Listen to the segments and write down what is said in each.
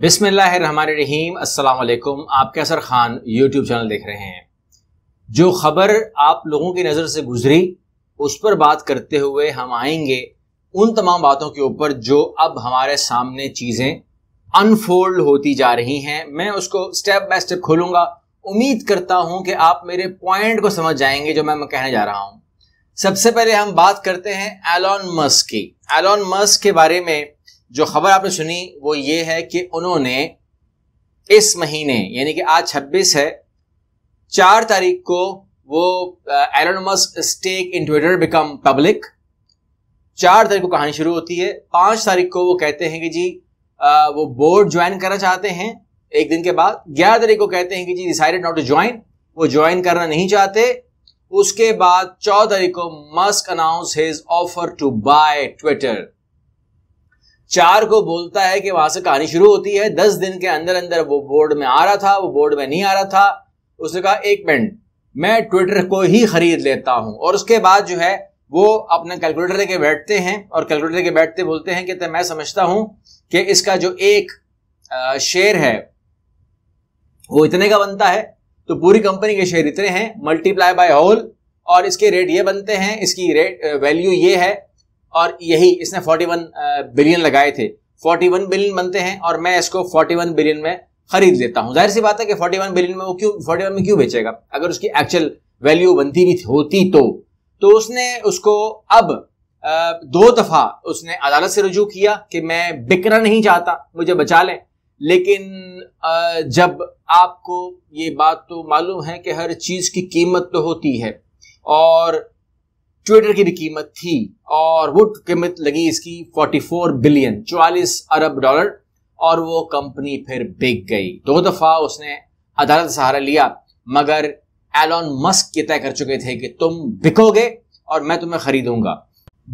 बिसमीम असलकुम आप कैसर ख़ान यूट्यूब चैनल देख रहे हैं जो खबर आप लोगों की नज़र से गुजरी उस पर बात करते हुए हम आएंगे उन तमाम बातों के ऊपर जो अब हमारे सामने चीज़ें अनफोल्ड होती जा रही हैं मैं उसको स्टेप बाय स्टेप खोलूंगा उम्मीद करता हूं कि आप मेरे पॉइंट को समझ जाएंगे जो मैं कहने जा रहा हूं सबसे पहले हम बात करते हैं एलॉन मस्क की एलॉन मस्क के बारे में जो खबर आपने सुनी वो ये है कि उन्होंने इस महीने यानी कि आज 26 है चार तारीख को वो Elon Musk stake in Twitter become public चार तारीख को कहानी शुरू होती है पांच तारीख को वो कहते हैं कि जी आ, वो बोर्ड ज्वाइन करना चाहते हैं एक दिन के बाद ग्यारह तारीख को कहते हैं कि जी डिसाइडेड नॉट टू ज्वाइन वो ज्वाइन करना नहीं चाहते उसके बाद चौदह तारीख को Musk announce his offer to buy Twitter चार को बोलता है कि वहां से कहानी शुरू होती है दस दिन के अंदर अंदर वो बोर्ड में आ रहा था वो बोर्ड में नहीं आ रहा था उसने कहा एक मिनट मैं ट्विटर को ही खरीद लेता हूं और उसके बाद जो है वो अपने कैलकुलेटर के बैठते हैं और कैलकुलेटर के बैठते बोलते हैं कि तो मैं समझता हूं कि इसका जो एक शेयर है वो इतने का बनता है तो पूरी कंपनी के शेयर इतने हैं मल्टीप्लाई बाय होल और इसके रेट ये बनते हैं इसकी रेट वैल्यू ये है और यही इसने 41 बिलियन लगाए थे 41 बिलियन बनते हैं और मैं इसको 41 बिलियन में खरीद लेता हूं जाहिर सी बात है कि 41 बिलियन में वो क्यों 41 में क्यों बेचेगा अगर उसकी एक्चुअल वैल्यू बनती भी होती तो तो उसने उसको अब दो दफा उसने अदालत से रजू किया कि मैं बिकना नहीं चाहता मुझे बचा लें लेकिन जब आपको ये बात तो मालूम है कि हर चीज की कीमत तो होती है और ट्विटर की भी कीमत थी और वो कीमत लगी इसकी 44 बिलियन 44 अरब डॉलर और वो कंपनी फिर बिक गई दो दफा उसने अदालत सहारा लिया मगर एलॉन मस्क ये तय कर चुके थे कि तुम बिकोगे और मैं तुम्हें खरीदूंगा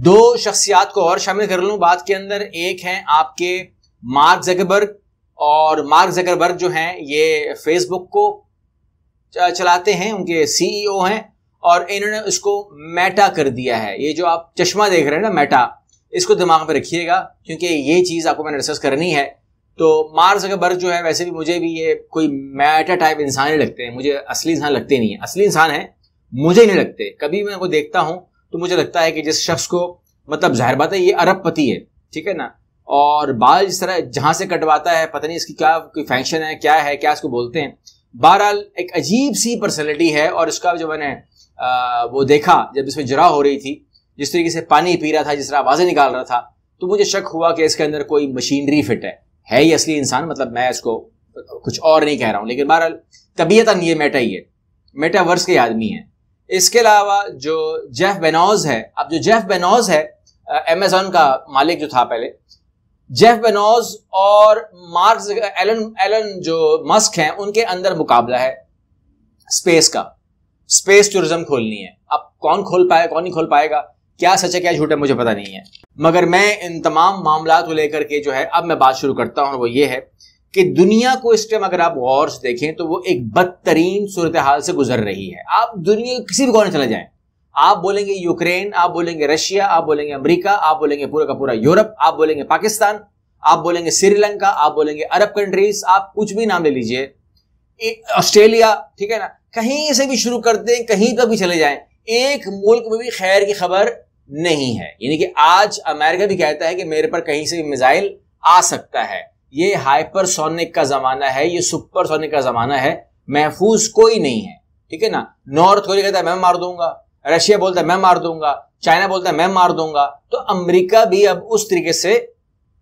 दो शख्सियात को और शामिल कर लूं बात के अंदर एक है आपके मार्क जगरबर्ग और मार्क जगरबर्ग जो हैं ये फेसबुक को चलाते हैं उनके सीईओ e हैं और इन्होंने उसको मेटा कर दिया है ये जो आप चश्मा देख रहे हैं ना मेटा इसको दिमाग में रखिएगा क्योंकि ये चीज़ आपको मैंने डिस्कस करनी है तो मार्स अगर जो है वैसे भी मुझे भी ये कोई मैटा टाइप इंसान ही लगते हैं मुझे असली इंसान लगते नहीं है असली इंसान है मुझे नहीं लगते कभी मैं उनको देखता हूं तो मुझे लगता है कि जिस शख्स को मतलब जाहिर बात है ये पति है ठीक है ना और बाल जिस तरह जहां से कटवाता है पता नहीं इसकी क्या कोई फैंक्शन है क्या है क्या इसको बोलते हैं बहरहाल एक अजीब सी पर्सनैलिटी है और इसका जो मैंने वो देखा जब इसमें जरा हो रही थी जिस तरीके से पानी पी रहा था जिस तरह आवाज़ें निकाल रहा था तो मुझे शक हुआ कि इसके अंदर कोई मशीनरी फिट है है ही असली इंसान मतलब मैं इसको कुछ और नहीं कह रहा हूं लेकिन बहरहाल तबीयतन ये मेटा ही है मेटावर्स के आदमी है इसके अलावा जो जेफ बेनोज है अब जो जेफ बेनोज है अमेजोन का मालिक जो था पहले जेफ बेनोज और मार्क्स एलन एलन जो मस्क हैं उनके अंदर मुकाबला है स्पेस का स्पेस टूरिज्म खोलनी है अब कौन खोल पाएगा कौन नहीं खोल पाएगा क्या सच है क्या झूठ है मुझे पता नहीं है मगर मैं इन तमाम मामला को लेकर के जो है अब मैं बात शुरू करता हूं वो ये है कि दुनिया को इस टाइम अगर आप गौर से देखें तो वो एक बदतरीन सूरत हाल से गुजर रही है आप दुनिया किसी भी कोने चले जाएं आप बोलेंगे यूक्रेन आप बोलेंगे रशिया आप बोलेंगे अमेरिका आप बोलेंगे पूरा का पूरा यूरोप आप बोलेंगे पाकिस्तान आप बोलेंगे श्रीलंका आप बोलेंगे अरब कंट्रीज आप कुछ भी नाम ले लीजिए ऑस्ट्रेलिया ठीक है ना कहीं से भी शुरू करते हैं कहीं पर भी चले जाएं एक मुल्क में भी खैर की खबर नहीं है यानी कि आज अमेरिका भी कहता है कि मेरे पर कहीं से भी मिजाइल आ सकता है ये हाइपरसोनिक का जमाना है ये सुपरसोनिक का जमाना है महफूज कोई नहीं है ठीक है ना नॉर्थ कोरिया कहता है मैं मार दूंगा रशिया बोलता है मैं मार दूंगा चाइना बोलता है मैं मार दूंगा तो अमेरिका भी अब उस तरीके से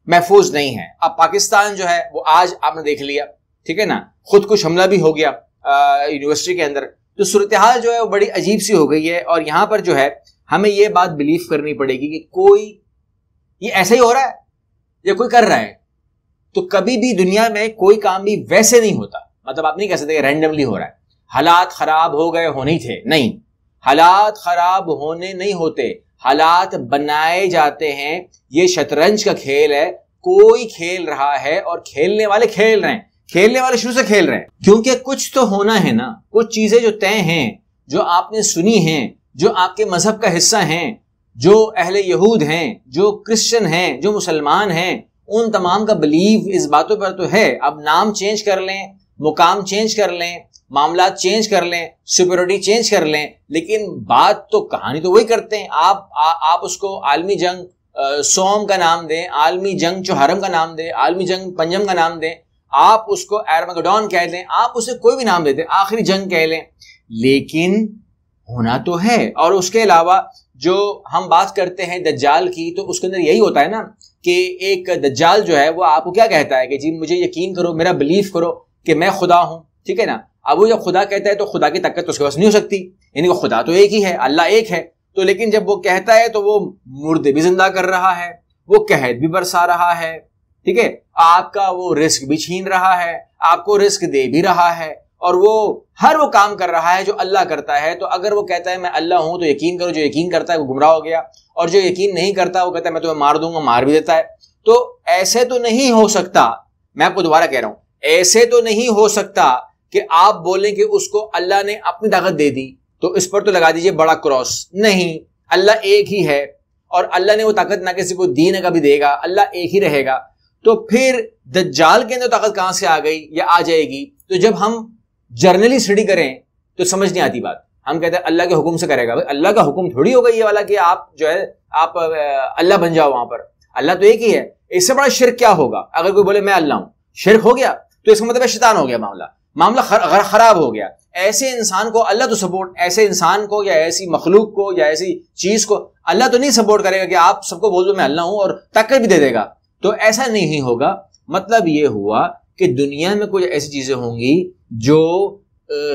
महफूज नहीं है अब पाकिस्तान जो है वो आज आपने देख लिया ठीक है ना खुद कुछ हमला भी हो गया यूनिवर्सिटी के अंदर तो सूरत हाल जो है वो बड़ी अजीब सी हो गई है और यहाँ पर जो है हमें ये बात बिलीव करनी पड़ेगी कि कोई ये ऐसा ही हो रहा है या कोई कर रहा है तो कभी भी दुनिया में कोई काम भी वैसे नहीं होता मतलब आप नहीं कह सकते रैंडमली हो रहा है हालात खराब हो गए होने थे नहीं हालात खराब होने नहीं होते हालात बनाए जाते हैं ये शतरंज का खेल है कोई खेल रहा है और खेलने वाले खेल रहे हैं खेलने वाले शुरू से खेल रहे हैं क्योंकि कुछ तो होना है ना कुछ चीजें जो तय हैं जो आपने सुनी हैं जो आपके मजहब का हिस्सा हैं जो अहले यहूद हैं जो क्रिश्चियन हैं जो मुसलमान हैं उन तमाम का बिलीव इस बातों पर तो है अब नाम चेंज कर लें मुकाम चेंज कर लें मामला चेंज कर लें सिक्योरिटी चेंज कर लें लेकिन बात तो कहानी तो वही करते हैं आप आ, आप उसको आलमी जंग आ, सोम का नाम दें आलमी जंग चौहरम का नाम दें आलमी जंग पंजम का नाम दें आप उसको एरमगडॉन कह लें आप उसे कोई भी नाम देते आखिरी जंग कह लें लेकिन होना तो है और उसके अलावा जो हम बात करते हैं दज्जाल की तो उसके अंदर यही होता है ना कि एक दज्जाल जो है वो आपको क्या कहता है कि जी मुझे यकीन करो मेरा बिलीव करो कि मैं खुदा हूं ठीक है ना अब वो जब खुदा कहता है तो खुदा की ताकत तो उसके पास नहीं हो सकती यानी वो खुदा तो एक ही है अल्लाह एक है तो लेकिन जब वो कहता है तो वो मुर्दे भी जिंदा कर रहा है वो कहत भी बरसा रहा है ठीक है आपका वो रिस्क भी छीन रहा है आपको रिस्क दे भी रहा है और वो हर वो काम कर रहा है जो अल्लाह करता है तो अगर वो कहता है मैं अल्लाह हूं तो यकीन करो जो यकीन करता है वो गुमराह हो गया और जो यकीन नहीं करता वो कहता है मैं तुम्हें मार दूंगा मार भी देता है तो ऐसे तो नहीं हो सकता मैं आपको दोबारा कह रहा हूं ऐसे तो नहीं हो सकता कि आप बोलें कि उसको अल्लाह ने अपनी ताकत दे दी तो इस पर तो लगा दीजिए बड़ा क्रॉस नहीं अल्लाह एक ही है और अल्लाह ने वो ताकत ना किसी को दी ना कभी देगा अल्लाह एक ही रहेगा तो फिर दज्जाल के अंदर ताकत कहां से आ गई या आ जाएगी तो जब हम जर्नली स्टडी करें तो समझ नहीं आती बात हम कहते हैं अल्लाह के हुक्म से करेगा भाई अल्लाह का हुक्म थोड़ी होगा ये वाला कि आप जो है आप अल्लाह बन जाओ वहां पर अल्लाह तो एक ही है इससे बड़ा शिर क्या होगा अगर कोई बोले मैं अल्लाह हूं शिर हो गया तो इसका मतलब शैतान हो गया मामला मामला खर, खराब हो गया ऐसे इंसान को अल्लाह तो सपोर्ट ऐसे इंसान को या ऐसी मखलूक को या ऐसी चीज को अल्लाह तो नहीं सपोर्ट करेगा कि आप सबको बोल दो मैं अल्लाह हूं और ताकत भी दे देगा तो ऐसा नहीं होगा मतलब ये हुआ कि दुनिया में कुछ ऐसी चीज़ें होंगी जो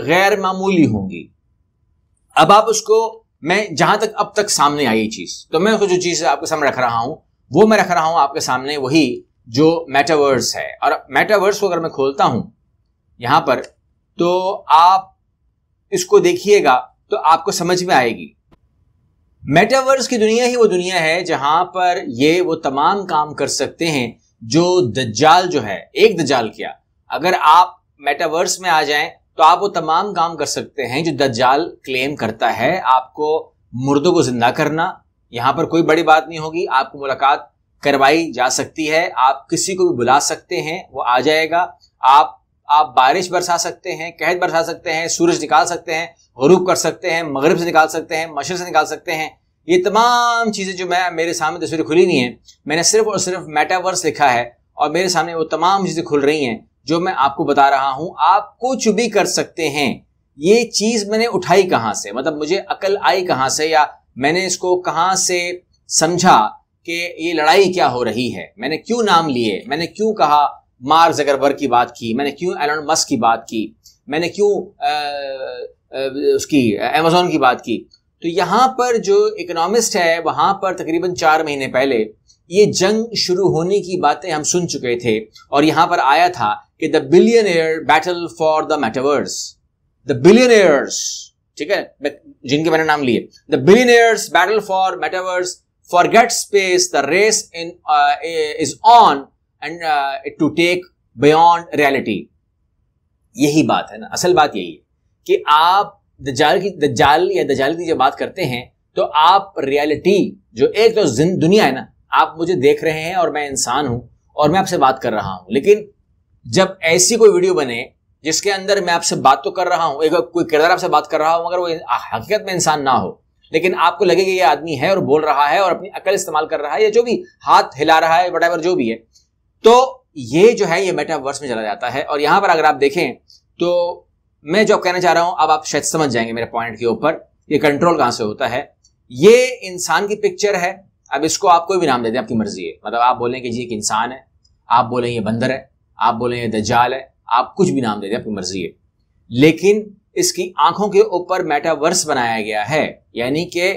गैर मामूली होंगी अब आप उसको मैं जहां तक अब तक सामने आई चीज़ तो मैं उसको जो चीज़ आपके सामने रख रहा हूं वो मैं रख रहा हूं आपके सामने वही जो मेटावर्स है और मेटावर्स को अगर मैं खोलता हूं यहां पर तो आप इसको देखिएगा तो आपको समझ में आएगी मेटावर्स की दुनिया ही वो दुनिया है जहां पर ये वो तमाम काम कर सकते हैं जो दज्जाल जो है एक दज्जाल किया अगर आप मेटावर्स में आ जाएं तो आप वो तमाम काम कर सकते हैं जो दज्जाल क्लेम करता है आपको मुर्दों को जिंदा करना यहां पर कोई बड़ी बात नहीं होगी आपको मुलाकात करवाई जा सकती है आप किसी को भी बुला सकते हैं वो आ जाएगा आप आप बारिश बरसा सकते हैं कहत बरसा सकते हैं सूरज निकाल सकते हैं गरूब कर सकते हैं मगरब से निकाल सकते हैं मशर से निकाल सकते हैं ये तमाम चीज़ें जो मैं मेरे सामने तस्वीरें खुली नहीं है मैंने सिर्फ और सिर्फ मेटावर्स लिखा है और मेरे सामने वो तमाम चीज़ें खुल रही हैं जो मैं आपको बता रहा हूं आप कुछ भी कर सकते हैं ये चीज़ मैंने उठाई कहाँ से मतलब मुझे अकल आई कहाँ से या मैंने इसको कहाँ से समझा कि ये लड़ाई क्या हो रही है मैंने क्यों नाम लिए मैंने क्यों कहा मार्क जगरबर की बात की मैंने क्यों एलन मस्क की बात की मैंने क्यों उसकी अमेजोन की बात की तो यहाँ पर जो इकोनॉमिस्ट है वहाँ पर तकरीबन चार महीने पहले ये जंग शुरू होने की बातें हम सुन चुके थे और यहाँ पर आया था कि the billionaire battle for the metaverse the billionaires ठीक है जिनके मैंने नाम लिए the billionaires battle for metaverse forget space the race in is on and to take beyond reality यही बात है ना असल बात यही है कि आप जाल की जाल या जाल की जब बात करते हैं तो आप रियलिटी जो एक तो दुनिया है ना आप मुझे देख रहे हैं और मैं इंसान हूं और मैं आपसे बात कर रहा हूं लेकिन जब ऐसी कोई वीडियो बने जिसके अंदर मैं आपसे बात तो कर रहा हूं एक कोई किरदार आपसे बात कर रहा हूं मगर वो हकीकत में इंसान ना हो लेकिन आपको लगे कि ये आदमी है और बोल रहा है और अपनी अकल इस्तेमाल कर रहा है या जो भी हाथ हिला रहा है वट जो भी है तो ये जो है ये मेटावर्स में चला जाता है और यहां पर अगर आप देखें तो मैं जो कहना चाह रहा हूं अब आप शायद समझ जाएंगे मेरे पॉइंट के ऊपर ये कंट्रोल कहां से होता है ये इंसान की पिक्चर है अब इसको आप कोई भी नाम दे दें आपकी मर्जी है मतलब आप बोलें कि जी एक इंसान है आप बोलें ये बंदर है आप बोलें ये दज्जाल है आप कुछ भी नाम दे दें आपकी मर्जी है लेकिन इसकी आंखों के ऊपर मेटावर्स बनाया गया है यानी कि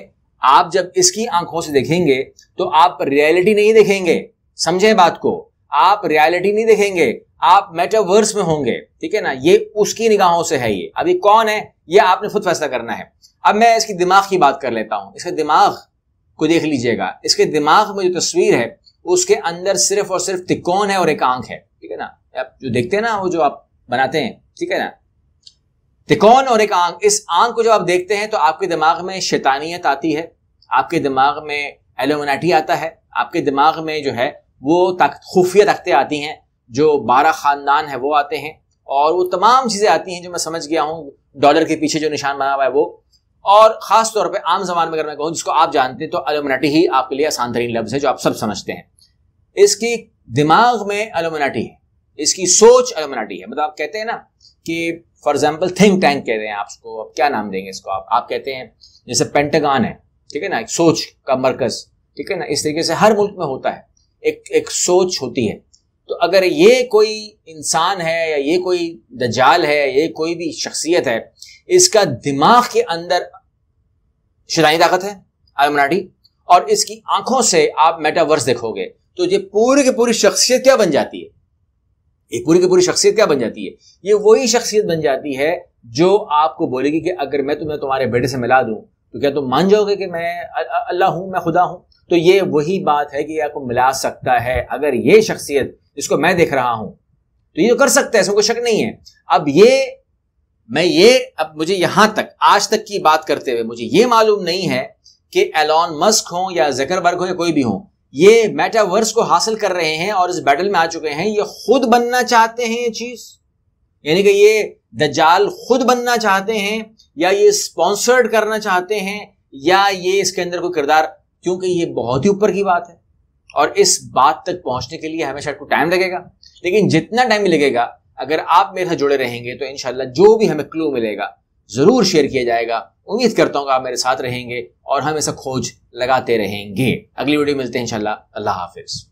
आप जब इसकी आंखों से देखेंगे तो आप रियलिटी नहीं देखेंगे समझे बात को आप रियलिटी नहीं देखेंगे आप मेटावर्स में होंगे ठीक है ना ये उसकी निगाहों से है ये अभी कौन है ये आपने खुद फैसला करना है अब मैं इसकी दिमाग की बात कर लेता हूं इसके दिमाग को देख लीजिएगा इसके दिमाग में जो तस्वीर है उसके अंदर सिर्फ और सिर्फ तिकोन है और एक आंख है ठीक है ना आप जो देखते हैं ना वो जो आप बनाते हैं ठीक है ना तिकोन और एक आंख इस आंख को जब आप देखते हैं तो आपके दिमाग में शैतानियत आती है आपके दिमाग में एलोमनाटी आता है आपके दिमाग में जो है वो खुफिया रखते आती हैं जो बारह ख़ानदान है वो आते हैं और वो तमाम चीज़ें आती हैं जो मैं समझ गया हूँ डॉलर के पीछे जो निशान बना हुआ है वो और ख़ास तौर पर आम जबान में अगर मैं कहूँ जिसको आप जानते हैं तो अलोमनाटी ही आपके लिए आसान तरीन लफ्ज़ है जो आप सब समझते हैं इसकी दिमाग में अलोमनाटी है इसकी सोच अलोमनाटी है मतलब आप कहते हैं ना कि फॉर एग्जाम्पल थिंक टैंक कहते हैं आप उसको अब क्या नाम देंगे इसको आप आप कहते हैं जैसे पेंटागान है ठीक है ना एक सोच का मरकज ठीक है ना इस तरीके से हर मुल्क में होता है एक एक सोच होती है तो अगर ये कोई इंसान है या ये कोई दजाल है ये कोई भी शख्सियत है इसका दिमाग के अंदर शैतानी ताकत है आलमनाटी और इसकी आंखों से आप मेटावर्स देखोगे तो ये पूरी की पूरी शख्सियत क्या बन जाती है ये पूरी की पूरी शख्सियत क्या बन जाती है ये वही शख्सियत बन जाती है जो आपको बोलेगी कि अगर मैं तुम्हें तुम्हारे बेटे से मिला दूं तो क्या तुम मान जाओगे कि मैं अल्लाह हूं मैं खुदा हूं तो ये वही बात है कि आपको मिला सकता है अगर ये शख्सियत जिसको मैं देख रहा हूं तो ये तो कर सकता है इसमें कोई शक नहीं है अब ये मैं ये अब मुझे यहां तक आज तक की बात करते हुए मुझे ये मालूम नहीं है कि एलॉन मस्क हो या जकरबर्ग हो या कोई भी हो ये मेटावर्स को हासिल कर रहे हैं और इस बैटल में आ चुके हैं ये खुद बनना चाहते हैं ये चीज यानी कि ये दजाल खुद बनना चाहते हैं या ये स्पॉन्सर्ड करना चाहते हैं या ये इसके अंदर कोई किरदार क्योंकि ये बहुत ही ऊपर की बात है और इस बात तक पहुंचने के लिए हमेशा आपको टाइम लगेगा लेकिन जितना टाइम लगेगा अगर आप मेरे साथ जुड़े रहेंगे तो इनशाला जो भी हमें क्लू मिलेगा ज़रूर शेयर किया जाएगा उम्मीद करता हूँ आप मेरे साथ रहेंगे और हम ऐसा खोज लगाते रहेंगे अगली वीडियो मिलते हैं इनशाला अल्लाह हाफिज़